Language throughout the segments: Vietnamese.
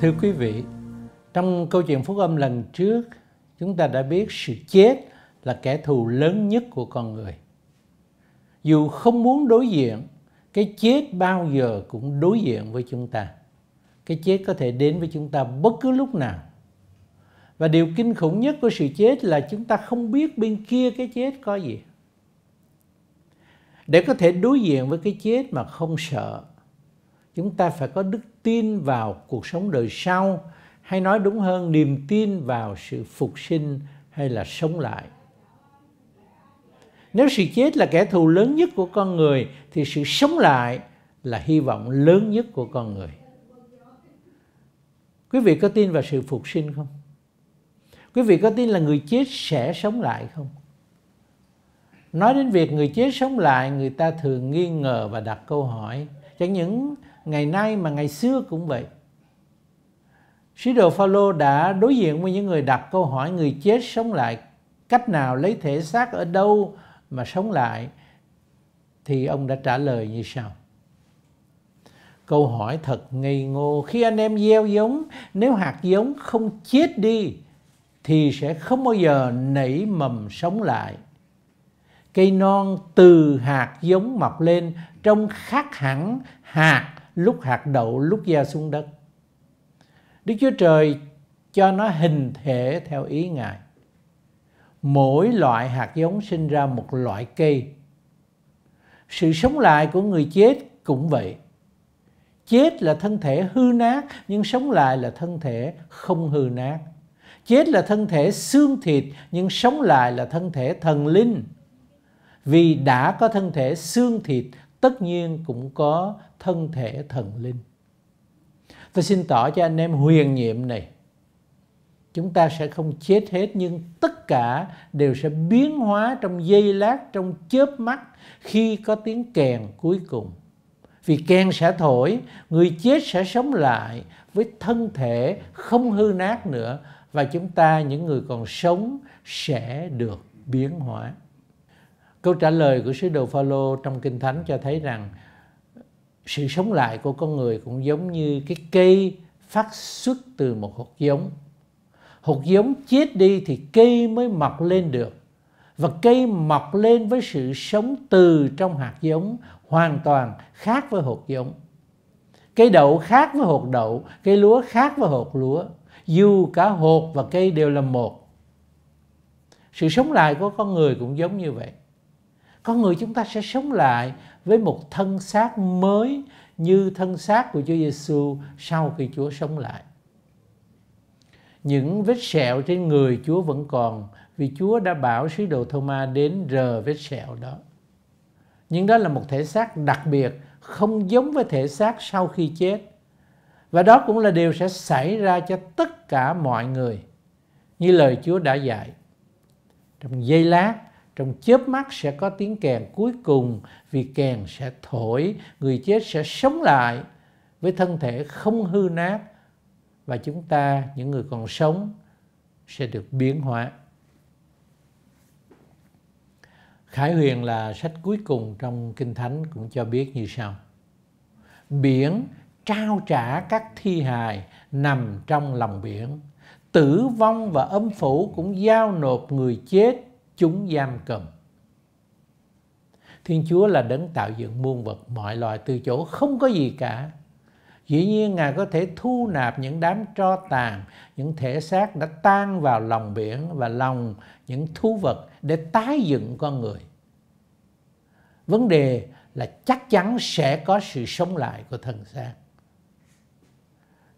Thưa quý vị, trong câu chuyện phúc âm lần trước, chúng ta đã biết sự chết là kẻ thù lớn nhất của con người. Dù không muốn đối diện, cái chết bao giờ cũng đối diện với chúng ta. Cái chết có thể đến với chúng ta bất cứ lúc nào. Và điều kinh khủng nhất của sự chết là chúng ta không biết bên kia cái chết có gì. Để có thể đối diện với cái chết mà không sợ, chúng ta phải có đức tin vào cuộc sống đời sau hay nói đúng hơn niềm tin vào sự phục sinh hay là sống lại nếu sự chết là kẻ thù lớn nhất của con người thì sự sống lại là hy vọng lớn nhất của con người quý vị có tin vào sự phục sinh không quý vị có tin là người chết sẽ sống lại không nói đến việc người chết sống lại người ta thường nghi ngờ và đặt câu hỏi chẳng những ngày nay mà ngày xưa cũng vậy. Sứ đồ Phaolô đã đối diện với những người đặt câu hỏi người chết sống lại cách nào lấy thể xác ở đâu mà sống lại thì ông đã trả lời như sau. Câu hỏi thật ngây ngô khi anh em gieo giống nếu hạt giống không chết đi thì sẽ không bao giờ nảy mầm sống lại. Cây non từ hạt giống mọc lên trông khác hẳn hạt lúc hạt đậu lúc ra xuống đất. Đức Chúa Trời cho nó hình thể theo ý Ngài. Mỗi loại hạt giống sinh ra một loại cây. Sự sống lại của người chết cũng vậy. Chết là thân thể hư nát, nhưng sống lại là thân thể không hư nát. Chết là thân thể xương thịt, nhưng sống lại là thân thể thần linh. Vì đã có thân thể xương thịt, tất nhiên cũng có thân thể thần linh. Tôi xin tỏ cho anh em huyền nhiệm này. Chúng ta sẽ không chết hết nhưng tất cả đều sẽ biến hóa trong giây lát, trong chớp mắt khi có tiếng kèn cuối cùng. Vì kèn sẽ thổi, người chết sẽ sống lại với thân thể không hư nát nữa và chúng ta những người còn sống sẽ được biến hóa. Câu trả lời của sứ đồ Phaolô trong Kinh Thánh cho thấy rằng sự sống lại của con người cũng giống như cái cây phát xuất từ một hột giống. Hột giống chết đi thì cây mới mọc lên được. Và cây mọc lên với sự sống từ trong hạt giống hoàn toàn khác với hột giống. Cây đậu khác với hột đậu, cây lúa khác với hột lúa. Dù cả hột và cây đều là một. Sự sống lại của con người cũng giống như vậy con người chúng ta sẽ sống lại với một thân xác mới như thân xác của Chúa Giêsu sau khi Chúa sống lại. Những vết sẹo trên người Chúa vẫn còn vì Chúa đã bảo sứ đồ Thomas đến rờ vết sẹo đó. Nhưng đó là một thể xác đặc biệt, không giống với thể xác sau khi chết. Và đó cũng là điều sẽ xảy ra cho tất cả mọi người, như lời Chúa đã dạy. Trong giây lát, trong chớp mắt sẽ có tiếng kèn cuối cùng vì kèn sẽ thổi người chết sẽ sống lại với thân thể không hư nát và chúng ta những người còn sống sẽ được biến hóa Khải Huyền là sách cuối cùng trong Kinh Thánh cũng cho biết như sau. Biển trao trả các thi hài nằm trong lòng biển. Tử vong và âm phủ cũng giao nộp người chết chúng giam cầm. Thiên Chúa là đấng tạo dựng muôn vật mọi loài từ chỗ không có gì cả. Dĩ nhiên Ngài có thể thu nạp những đám tro tàn, những thể xác đã tan vào lòng biển và lòng những thú vật để tái dựng con người. Vấn đề là chắc chắn sẽ có sự sống lại của thần xác.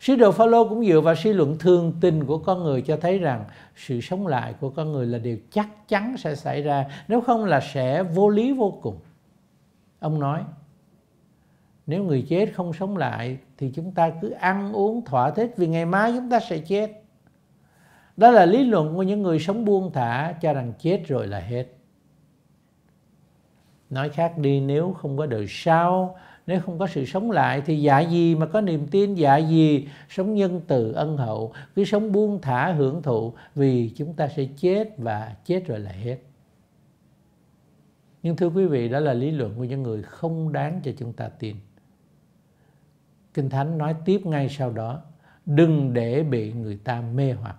Sứ đồ Phaolô cũng dựa vào suy luận thường tình của con người cho thấy rằng sự sống lại của con người là điều chắc chắn sẽ xảy ra, nếu không là sẽ vô lý vô cùng. Ông nói, nếu người chết không sống lại thì chúng ta cứ ăn uống thỏa thích vì ngày mai chúng ta sẽ chết. Đó là lý luận của những người sống buông thả cho rằng chết rồi là hết. Nói khác đi nếu không có đời sau nếu không có sự sống lại thì dạ gì mà có niềm tin dạ gì sống nhân từ ân hậu cứ sống buông thả hưởng thụ vì chúng ta sẽ chết và chết rồi là hết nhưng thưa quý vị đó là lý luận của những người không đáng cho chúng ta tin kinh thánh nói tiếp ngay sau đó đừng để bị người ta mê hoặc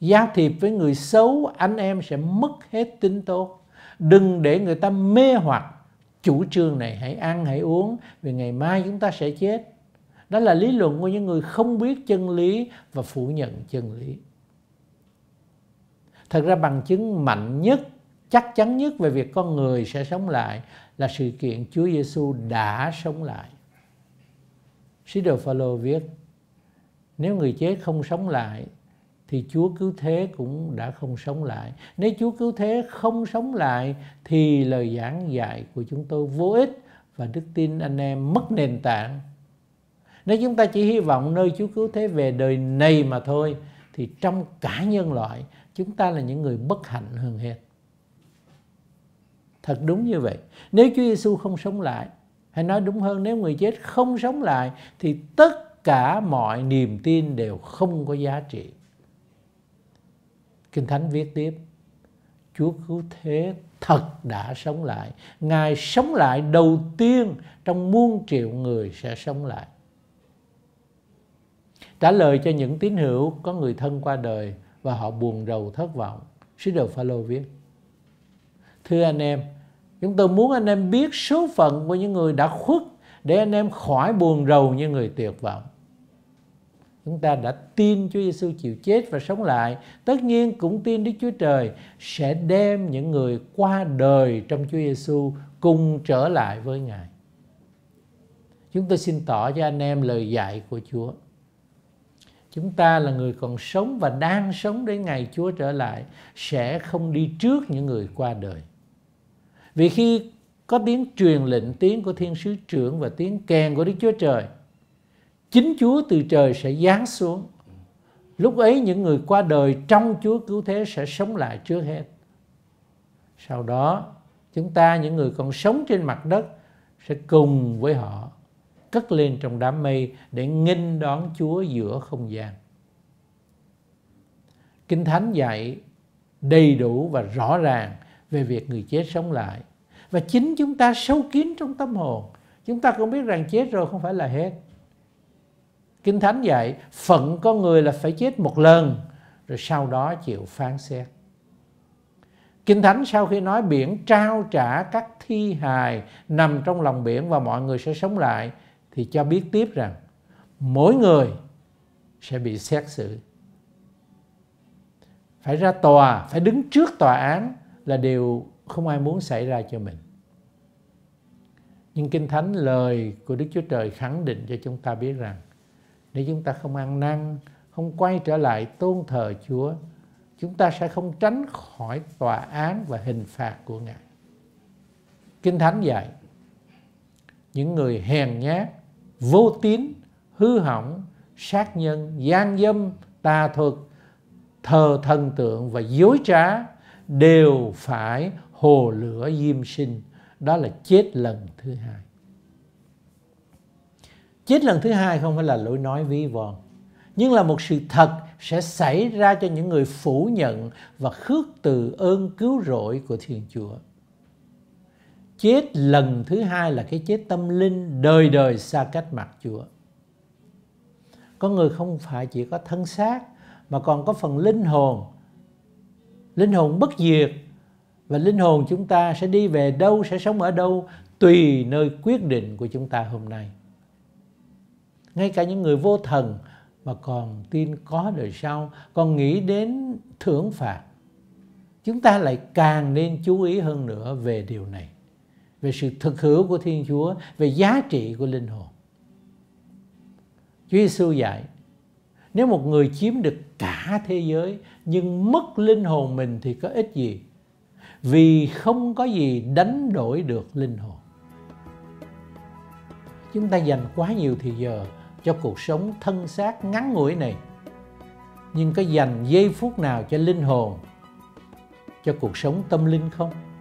giao thiệp với người xấu anh em sẽ mất hết tính tốt đừng để người ta mê hoặc chủ trương này hãy ăn hãy uống vì ngày mai chúng ta sẽ chết đó là lý luận của những người không biết chân lý và phủ nhận chân lý thật ra bằng chứng mạnh nhất chắc chắn nhất về việc con người sẽ sống lại là sự kiện Chúa Giêsu đã sống lại. Sứ đồ Phaolô viết: Nếu người chết không sống lại thì Chúa cứu thế cũng đã không sống lại. Nếu Chúa cứu thế không sống lại thì lời giảng dạy của chúng tôi vô ích và đức tin anh em mất nền tảng. Nếu chúng ta chỉ hy vọng nơi Chúa cứu thế về đời này mà thôi thì trong cả nhân loại chúng ta là những người bất hạnh hơn hết. Thật đúng như vậy. Nếu Chúa Giêsu không sống lại, hay nói đúng hơn nếu người chết không sống lại thì tất cả mọi niềm tin đều không có giá trị. Kinh Thánh viết tiếp, Chúa cứu thế thật đã sống lại. Ngài sống lại đầu tiên trong muôn triệu người sẽ sống lại. Trả lời cho những tín hữu có người thân qua đời và họ buồn rầu thất vọng. Sứ đồ Phaolô viết: Thưa anh em, chúng tôi muốn anh em biết số phận của những người đã khuất để anh em khỏi buồn rầu như người tuyệt vọng chúng ta đã tin Chúa Giêsu chịu chết và sống lại, tất nhiên cũng tin Đức Chúa Trời sẽ đem những người qua đời trong Chúa Giêsu cùng trở lại với Ngài. Chúng tôi xin tỏ cho anh em lời dạy của Chúa. Chúng ta là người còn sống và đang sống đến ngày Chúa trở lại sẽ không đi trước những người qua đời. Vì khi có tiếng truyền lệnh, tiếng của thiên sứ trưởng và tiếng kèn của Đức Chúa Trời – chính Chúa từ trời sẽ giáng xuống. Lúc ấy những người qua đời trong Chúa cứu thế sẽ sống lại trước hết. Sau đó, chúng ta những người còn sống trên mặt đất sẽ cùng với họ cất lên trong đám mây để nghinh đón Chúa giữa không gian. Kinh Thánh dạy đầy đủ và rõ ràng về việc người chết sống lại. Và chính chúng ta sâu kín trong tâm hồn, chúng ta cũng biết rằng chết rồi không phải là hết Kinh Thánh dạy phận con người là phải chết một lần rồi sau đó chịu phán xét. Kinh Thánh sau khi nói biển trao trả các thi hài nằm trong lòng biển và mọi người sẽ sống lại thì cho biết tiếp rằng mỗi người sẽ bị xét xử. Phải ra tòa, phải đứng trước tòa án là điều không ai muốn xảy ra cho mình. Nhưng Kinh Thánh lời của Đức Chúa Trời khẳng định cho chúng ta biết rằng nếu chúng ta không ăn năn không quay trở lại tôn thờ chúa chúng ta sẽ không tránh khỏi tòa án và hình phạt của ngài kinh thánh dạy những người hèn nhát vô tín hư hỏng sát nhân gian dâm tà thuật thờ thần tượng và dối trá đều phải hồ lửa diêm sinh đó là chết lần thứ hai chết lần thứ hai không phải là lỗi nói ví von nhưng là một sự thật sẽ xảy ra cho những người phủ nhận và khước từ ơn cứu rỗi của Thiên Chúa. Chết lần thứ hai là cái chết tâm linh đời đời xa cách mặt Chúa. Con người không phải chỉ có thân xác mà còn có phần linh hồn. Linh hồn bất diệt và linh hồn chúng ta sẽ đi về đâu, sẽ sống ở đâu tùy nơi quyết định của chúng ta hôm nay ngay cả những người vô thần mà còn tin có đời sau còn nghĩ đến thưởng phạt chúng ta lại càng nên chú ý hơn nữa về điều này về sự thực hữu của thiên chúa về giá trị của linh hồn chúa giêsu dạy nếu một người chiếm được cả thế giới nhưng mất linh hồn mình thì có ích gì vì không có gì đánh đổi được linh hồn chúng ta dành quá nhiều thời giờ cho cuộc sống thân xác ngắn ngủi này nhưng có dành giây phút nào cho linh hồn cho cuộc sống tâm linh không